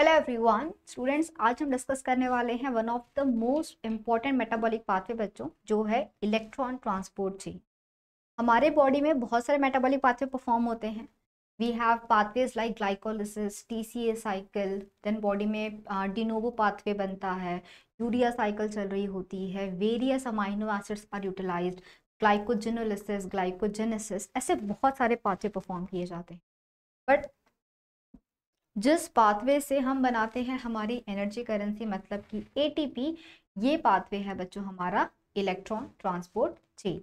Hello everyone students आज हम discuss करने वाले हैं one of the most important metabolic pathway बच्चों जो है इलेक्ट्रॉन ट्रांसपोर्ट चेन हमारे बॉडी में बहुत सारे मेटाबॉलिक पाथवे परफॉर्म होते हैं we have pathways like glycolysis TCA cycle then body में डिनोवो पाथवे बनता है यूरिया साइकिल चल रही होती है various amino acids are utilise glycogenolysis glycogenesis ऐसे बहुत सारे पाथवे परफॉर्म किए जाते हैं बट जिस पाथवे से हम बनाते हैं हमारी एनर्जी करेंसी मतलब कि एटीपी ये पाथवे है बच्चों हमारा इलेक्ट्रॉन ट्रांसपोर्ट चेन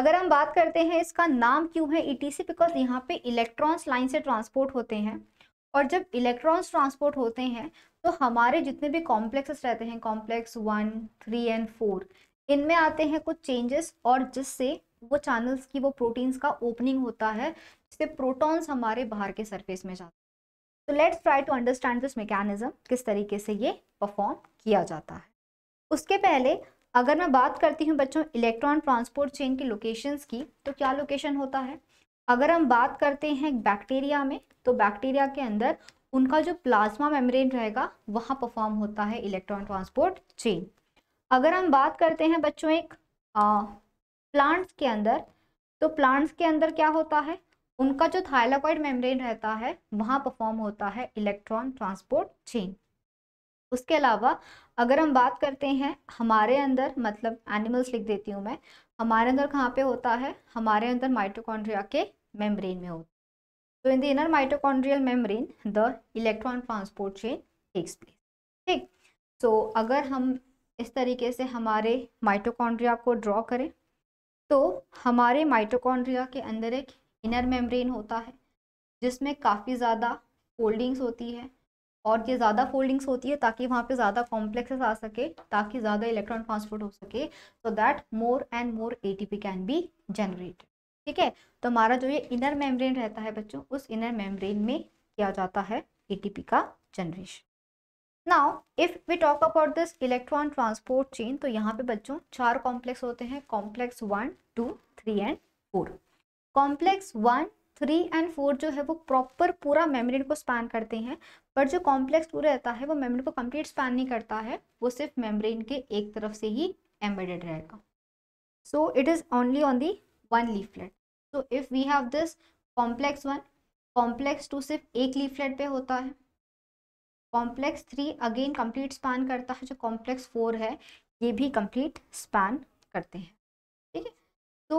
अगर हम बात करते हैं इसका नाम क्यों है ईटीसी e बिकॉज यहाँ पे इलेक्ट्रॉन्स लाइन से ट्रांसपोर्ट होते हैं और जब इलेक्ट्रॉन्स ट्रांसपोर्ट होते हैं तो हमारे जितने भी कॉम्प्लेक्सेस रहते हैं complex one three and four इनमें आते हैं कुछ चेंजेस और जिससे वो चैनल्स की वो प्रोटीन्स का ओपनिंग होता है जिससे प्रोटॉन्स हमारे बाहर के सरफेस में जाते हैं तो let's try to understand this mechanism किस तरीके से ये परफॉर्म किया जाता है उसके पहले अगर मैं बात करती हूँ बच्चों इलेक्ट्रॉन ट्रांसपोर्ट चेन की लोकेशंस की तो क्या लोकेशन होता है अगर हम बात करते हैं बैक्टीरिया में तो बैक्टीरिया के अंदर उनका जो प्लाज्मा मेम्ब्रेन रहेगा वहाँ परफॉर्म होता है इलेक्ट्रॉन ट्रांसपोर्ट चेन अगर हम बात करते हैं बच्चों एक प्लांट्स के अंदर तो प्लांट्स के अंदर क्या होता है उनका जो थायलाकॉइड मेम्ब्रेन रहता है वहाँ परफॉर्म होता है इलेक्ट्रॉन ट्रांसपोर्ट चेन उसके अलावा अगर हम बात करते हैं हमारे अंदर मतलब एनिमल्स लिख देती हूँ मैं हमारे अंदर कहाँ पे होता है हमारे अंदर माइटोकॉन्ड्रिया के मेम्ब्रेन में होता है तो in the inner mitochondrial membrane the electron transport chain takes place ठीक सो अगर हम इस तरीके से हमारे माइटोकॉन्ड्रिया को ड्रॉ करें तो हमारे माइटोकॉन्ड्रिया के अंदर एक इनर मेम्ब्रेन होता है जिसमें काफ़ी ज़्यादा फोल्डिंग्स होती है और ये ज़्यादा फोल्डिंग्स होती है ताकि वहाँ पे ज़्यादा कॉम्प्लेक्सेस आ सके ताकि ज़्यादा इलेक्ट्रॉन ट्रांसपोर्ट हो सके so that more and more ATP can be generated ठीक है तो हमारा जो ये इनर मेम्ब्रेन रहता है बच्चों उस इनर मेम्ब्रेन में किया जाता है ए का generation now if we talk about this electron transport chain तो यहाँ पे बच्चों चार कॉम्प्लेक्स होते हैं complex one two three and four complex one three and four जो है वो प्रॉपर पूरा मेम्ब्रेन को स्पैन करते हैं बट जो कॉम्प्लेक्स टू रहता है वो मेम्ब्रेन को कंप्लीट स्पैन नहीं करता है वो सिर्फ मेम्ब्रेन के एक तरफ से ही एम्बेडेड रहेगा so it is only on the one leaflet so if we have this complex one complex two सिर्फ एक लीफलेट पे होता है complex three again complete span करता है जो कॉम्प्लेक्स फोर है ये भी कंप्लीट स्पैन करते हैं तो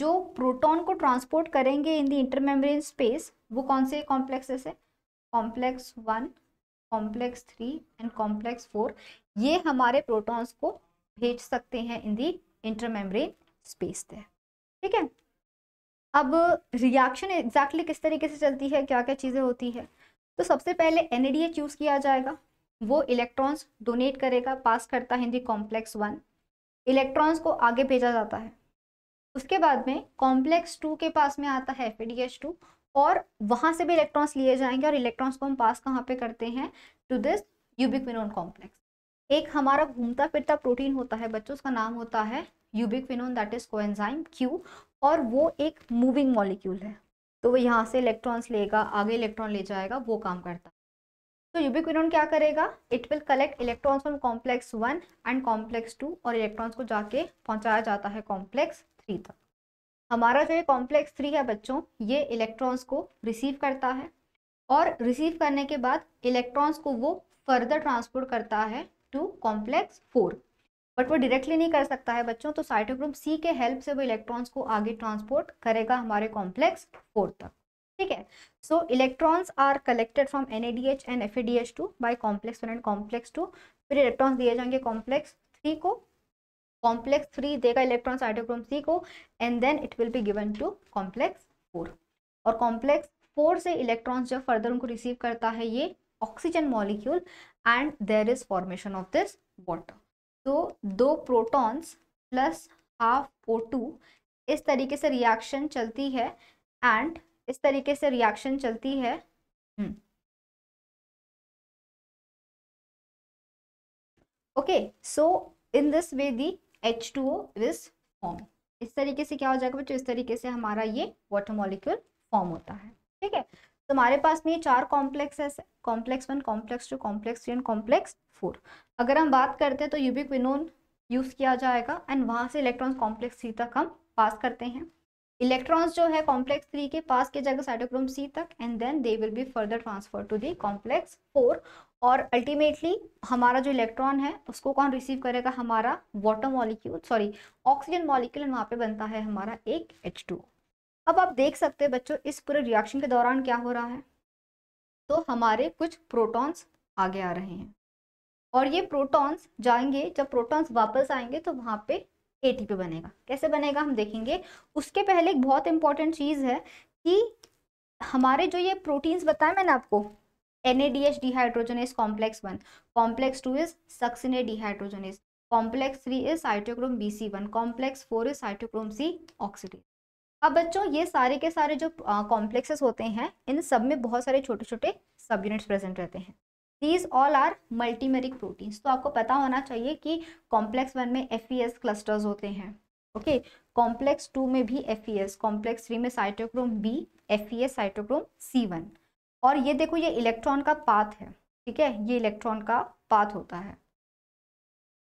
जो प्रोटॉन को ट्रांसपोर्ट करेंगे इन द इंटरमेम्ब्रेन स्पेस वो कौन से कॉम्प्लेक्सेस है complex one complex three and complex four ये हमारे प्रोटॉन्स को भेज सकते हैं in the intermembrane space there ठीक है अब रिएक्शन एग्जैक्टली किस तरीके से चलती है क्या क्या चीज़ें होती है तो सबसे पहले एन चूज किया जाएगा वो इलेक्ट्रॉन्स डोनेट करेगा पास करता है in the complex one electrons को आगे भेजा जाता है उसके बाद में कॉम्प्लेक्स टू के पास में आता है एफ टू और वहाँ से भी इलेक्ट्रॉन्स लिए जाएंगे और इलेक्ट्रॉन्स को हम पास कहाँ पे करते हैं टू दिस यूबिक्विनोन कॉम्प्लेक्स एक हमारा घूमता फिरता प्रोटीन होता है बच्चों उसका नाम होता है ubiquinone that is coenzyme Q और वो एक मूविंग मॉलिक्यूल है तो वो यहाँ से इलेक्ट्रॉन्स लेगा आगे इलेक्ट्रॉन ले जाएगा वो काम करता है तो यूबिक्विनोन क्या करेगा it will collect electrons from complex one and complex two और इलेक्ट्रॉन्स को जाके पहुँचाया जाता है कॉम्प्लेक्स थ्री तक हमारा जो ये कॉम्प्लेक्स थ्री है बच्चों ये इलेक्ट्रॉन्स को रिसीव करता है और रिसीव करने के बाद इलेक्ट्रॉन्स को वो फर्दर ट्रांसपोर्ट करता है टू कॉम्प्लेक्स फोर बट वो डायरेक्टली नहीं कर सकता है बच्चों तो साइटोक्रोम सी के हेल्प से वो इलेक्ट्रॉन्स को आगे ट्रांसपोर्ट करेगा हमारे कॉम्प्लेक्स फोर तक ठीक है so electrons are collected from N and F two by complex one and complex two फिर इलेक्ट्रॉन्स दिए जाएंगे कॉम्प्लेक्स थ्री को कॉम्प्लेक्स थ्री देगा इलेक्ट्रॉन्स साइटोक्रोम सी को and then it will be given to complex four और complex four से electrons जब further उनको रिसीव करता है ये oxygen molecule and there is formation of this water तो दो protons plus half O to इस तरीके से रिएक्शन चलती है एंड इस तरीके से रिएक्शन चलती है okay so in this way the H two O is form इस तरीके से क्या हो जाएगा बच्चों इस तरीके से हमारा ये वाटर मॉलिक्यूल फॉर्म होता है ठीक है तो हमारे पास में ये चार कॉम्प्लेक्स है complex one complex two complex three and complex four अगर हम बात करते हैं तो यूबिक विनोन यूज़ किया जाएगा एंड वहाँ से इलेक्ट्रॉन कॉम्प्लेक्स थ्री तक हम पास करते हैं इलेक्ट्रॉन्स जो है कॉम्प्लेक्स थ्री के पास किया जाएगा साइटोक्रोम सी तक and then they will be further transfer to the complex four और अल्टीमेटली हमारा जो इलेक्ट्रॉन है उसको कौन रिसीव करेगा हमारा water molecule sorry oxygen molecule वहाँ पे बनता है हमारा एक एच टू अब आप देख सकते हैं बच्चों इस पूरे रिएक्शन के दौरान क्या हो रहा है तो हमारे कुछ प्रोटॉन्स आगे आ रहे हैं और ये प्रोटॉन्स जाएंगे जब प्रोटॉन्स वापस आएंगे तो वहाँ पे ए बनेगा कैसे बनेगा हम देखेंगे उसके पहले एक बहुत इंपॉर्टेंट चीज़ है कि हमारे जो ये प्रोटीन्स बताए मैंने आपको NADH dehydrogenase complex 1. Complex 2 is succinate dehydrogenase. Complex 3 is cytochrome BC1. Complex 4 is cytochrome C oxidase. अब बच्चों ये सारे के सारे जो कॉम्प्लेक्सेस होते हैं इन सब में बहुत सारे छोटे छोटे सब यूनिट्स प्रेजेंट रहते हैं these all are multimeric proteins तो आपको पता होना चाहिए कि कॉम्प्लेक्स वन में एफ क्लस्टर्स e होते हैं ओके कॉम्प्लेक्स टू में भी एफ कॉम्प्लेक्स थ्री में cytochrome B F cytochrome C one और ये देखो ये इलेक्ट्रॉन का पाथ है ठीक है ये इलेक्ट्रॉन का पाथ होता है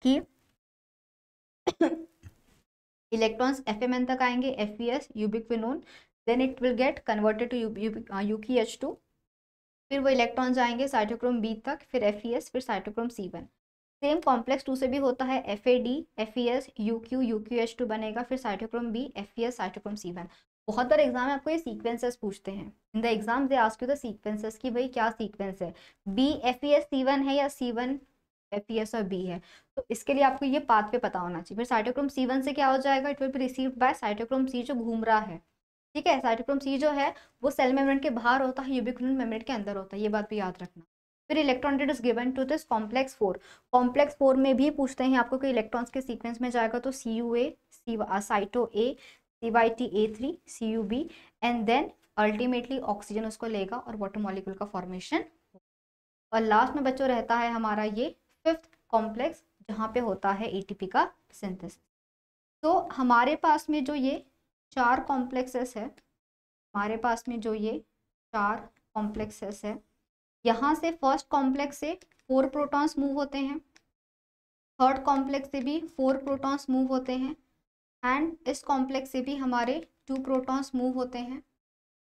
कि इलेक्ट्रॉन्स एफ एम एन तक आएंगे F E S ubiq ubiquinone then it will get converted to U Q H two फिर वो इलेक्ट्रॉन जाएंगे साइटोक्रोम बी तक फिर एफ ई एस फिर cytochrome C one same complex two से भी होता है F A D F E S U Q U Q H two बनेगा फिर cytochrome B F E S cytochrome C one बहुत बार एग्जाम में आपको ये सीक्वेंसेस पूछते हैं in the exam they ask you the sequences कि भाई क्या सीक्वेंस है B F E S C one है या C one F E S और बी है तो इसके लिए आपको ये पाथ पे पता होना चाहिए फिर साइटोक्रोम सी वन से क्या हो जाएगा it will be receive by cytochrome C जो घूम रहा है ठीक है साइटोक्रोम सी जो है वो सेल मेम्ब्रेन के बाहर होता है यूबिकुलिन मेम्ब्रेन के अंदर होता है ये बात भी याद रखना फिर electron that is given to this complex four complex four में भी पूछते हैं आपको कि इलेक्ट्रॉन्स के सीक्वेंस में जाएगा तो C U A cyto A C Y T A three U B and then ultimately oxygen उसको लेगा और वाटर मॉलिक्यूल का फॉर्मेशन और लास्ट में बच्चों रहता है हमारा ये फिफ्थ कॉम्प्लेक्स जहाँ पे होता है ए टी पी का सिंथेसिस तो हमारे पास में जो ये चार कॉम्प्लेक्सेस है हमारे पास में जो ये चार कॉम्प्लेक्सेस है यहाँ से फर्स्ट कॉम्प्लेक्स से फोर प्रोटॉन्स मूव होते हैं थर्ड कॉम्प्लेक्स से भी फोर प्रोटॉन्स मूव होते हैं एंड इस कॉम्प्लेक्स से भी हमारे टू प्रोटॉन्स मूव होते हैं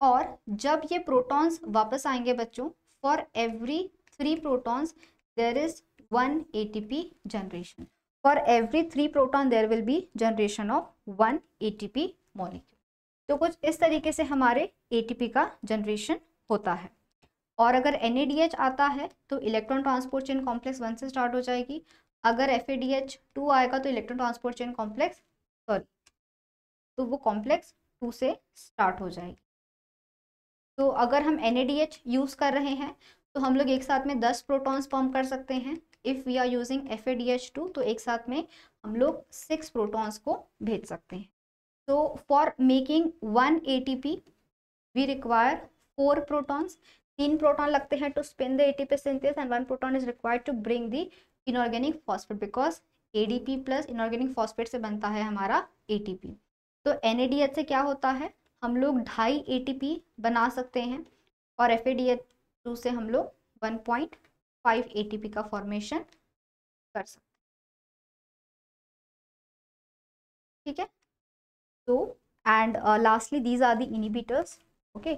और जब ये प्रोटॉन्स वापस आएंगे बच्चों for every three protons there is one P generation for every three proton there will be generation of one P molecule तो कुछ इस तरीके से हमारे पी का जनरेशन होता है और अगर एन आता है तो electron transport chain complex one से स्टार्ट हो जाएगी अगर एफ टू आएगा तो electron transport chain complex sorry तो वो कॉम्प्लेक्स टू से स्टार्ट हो जाएगी तो अगर हम एन यूज़ कर रहे हैं तो हम लोग एक साथ में दस प्रोटॉन्स फॉर्म कर सकते हैं if we are using F तो एक साथ में हम लोग सिक्स प्रोटॉन्स को भेज सकते हैं तो for making one A T P we require four protons तीन प्रोटॉन लगते हैं to spin the A T P and one proton is required to bring the inorganic phosphate because ADP plus inorganic phosphate से बनता है हमारा ATP तो NADH से क्या होता है हम लोग ढाई एटीपी बना सकते हैं और एफ टू से हम लोग वन पॉइंट फाइव एटीपी का फॉर्मेशन कर सकते ठीक है तो and lastly these are the inhibitors okay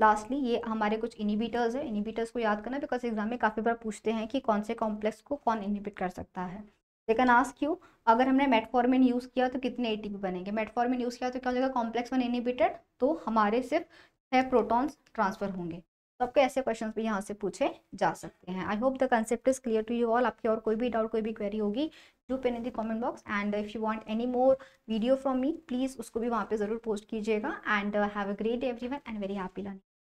lastly ये हमारे कुछ इनिबिटर्स है इनिबिटर्स को याद करना बिकॉज एग्जाम में काफ़ी बार पूछते हैं कि कौन से कॉम्प्लेक्स को कौन इनिबिट कर सकता है लेकिन आज क्यों यू अगर हमने मेटफॉर्मिन यूज़ किया तो कितने एटीपी बनेंगे मेटफॉर्मिन यूज़ किया तो क्या हो जाएगा कॉम्प्लेक्स वन इनिबिटेड तो हमारे सिर्फ छः प्रोटॉन्स ट्रांसफर होंगे तो आपके ऐसे क्वेश्चन भी यहाँ से पूछे जा सकते हैं I hope the concept is clear to you all आपकी और कोई भी डाउट कोई भी क्वेरी होगी do pen in the comment box and if you want any more video from me please उसको भी वहाँ पर ज़रूर पोस्ट कीजिएगा and have a great day one and very happy learning